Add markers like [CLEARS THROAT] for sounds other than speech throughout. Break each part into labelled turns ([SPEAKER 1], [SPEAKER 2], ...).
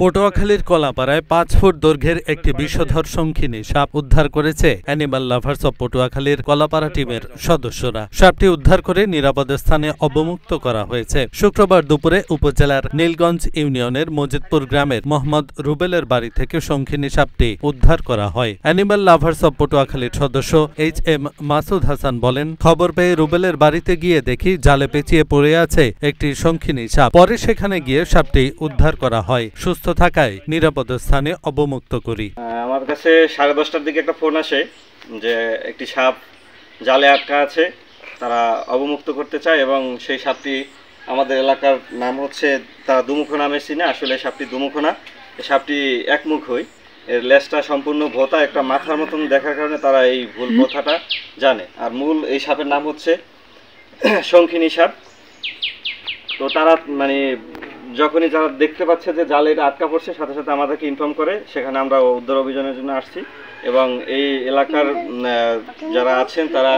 [SPEAKER 1] পটুয়াখালীর কলাপাড়ায় পাঁচ ফুট দৈর্ঘ্যের একটি বিষধর সংখিনী সাপ উদ্ধার করেছে অ্যানিমাল লাভার্স অব পটুয়াখালীর কলাপাড়া টিমের সদস্যরা সাপটি উদ্ধার করে নিরাপদ স্থানে অবমুক্ত করা হয়েছে শুক্রবার দুপুরে উপজেলার নীলগঞ্জ ইউনিয়নের মজিদপুর গ্রামের মোহাম্মদ রুবেলের বাড়ি থেকে সংখিনী সাপটি উদ্ধার করা হয় অ্যানিমাল লাভার্স অব পটুয়াখালীর সদস্য এইচ এম মাসুদ হাসান বলেন খবর পেয়ে রুবেলের বাড়িতে গিয়ে দেখি জালে পেঁচিয়ে পড়ে আছে একটি সংখিনী সাপ পরে সেখানে গিয়ে সাপটি উদ্ধার করা হয় অসুস্থ থাকায় নিরাপদ স্থানে অবমুক্ত করি
[SPEAKER 2] আমার কাছে সাড়ে দশটার দিকে একটা ফোন আসে যে একটি সাপ জালে আটকা আছে তারা অবমুক্ত করতে চায় এবং সেই সাপটি আমাদের এলাকার নাম হচ্ছে তারা দুমুখো নামে চিনে আসলে সাপটি দুমুখো না সাপটি একমুখ হই এর লেজটা সম্পূর্ণ ভোতা একটা মাথার মতন দেখার কারণে তারা এই ভুল ভোথাটা জানে আর মূল এই সাপের নাম হচ্ছে [CLEARS THROAT] শঙ্খিনী সাপ তো তারা মানে যখনই যারা দেখতে পাচ্ছে যে জাল এটা আটকা পড়ছে সাথে সাথে আমাদেরকে ইনফর্ম করে সেখানে আমরা উদ্ধার অভিযানের জন্য আসছি এবং এই এলাকার যারা আছেন তারা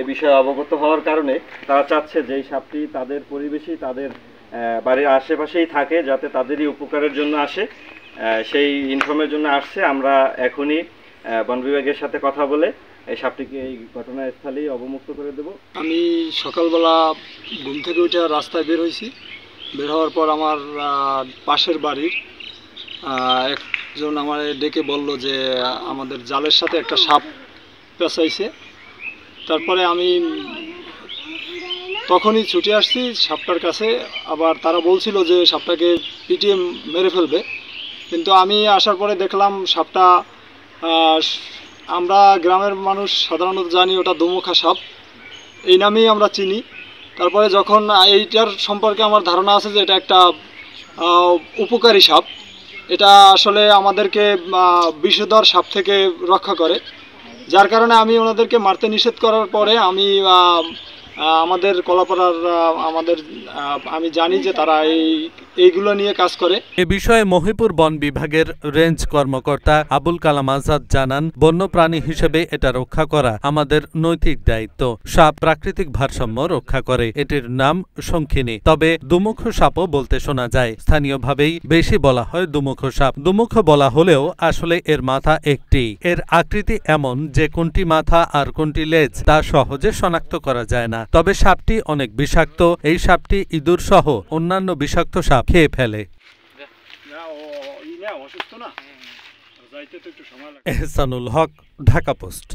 [SPEAKER 2] এ বিষয়ে অবগত হওয়ার কারণে তারা চাচ্ছে যে এই সাপটি তাদের পরিবেশই তাদের বাড়ির আশেপাশেই থাকে যাতে তাদেরই উপকারের জন্য আসে সেই ইনফর্মের জন্য আসছে আমরা এখনই বন বিভাগের সাথে কথা বলে এই সাপটিকে এই ঘটনাস্থলেই অবমুক্ত করে দেব
[SPEAKER 3] আমি সকালবেলা ঘুম থেকে উঠে রাস্তায় বের হয়েছি বের হওয়ার পর আমার পাশের বাড়ির একজন আমার ডেকে বলল যে আমাদের জালের সাথে একটা সাপ পেঁচাইছে তারপরে আমি তখনই ছুটে আসছি সাপটার কাছে আবার তারা বলছিল যে সাপটাকে পিটিএম মেরে ফেলবে কিন্তু আমি আসার পরে দেখলাম সাপটা আমরা গ্রামের মানুষ সাধারণত জানি ওটা দুমুখা সাপ এই নামেই আমরা চিনি তারপরে যখন এইটার সম্পর্কে আমার ধারণা আছে যে এটা একটা উপকারী সাপ এটা আসলে আমাদেরকে বিষধর সাপ থেকে রক্ষা করে যার কারণে আমি ওনাদেরকে মারতে নিষেধ করার পরে আমি আমাদের কলাপাড়ার আমাদের আমি জানি যে তারা এই
[SPEAKER 1] এইগুলো নিয়ে কাজ করে এ বিষয়ে মহিপুর বন বিভাগের রেঞ্জ কর্মকর্তা আবুল কালাম আজাদ জানান বন্য প্রাণী হিসেবে এটা রক্ষা করা আমাদের নৈতিক দায়িত্ব সাপ প্রাকৃতিক ভারসাম্য রক্ষা করে এটির নাম সংখিনী তবে দুমুখ সাপও বলতে শোনা যায় স্থানীয়ভাবেই বেশি বলা হয় দুমুখ সাপ দুমুখ বলা হলেও আসলে এর মাথা একটি এর আকৃতি এমন যে কোনটি মাথা আর কোনটি লেজ তা সহজে শনাক্ত করা যায় না তবে সাপটি অনেক বিষাক্ত এই সাপটি ইঁদুর সহ অন্যান্য বিষাক্ত সাপ খেয়ে ফেলে এহসানুল হক ঢাকা পোস্ট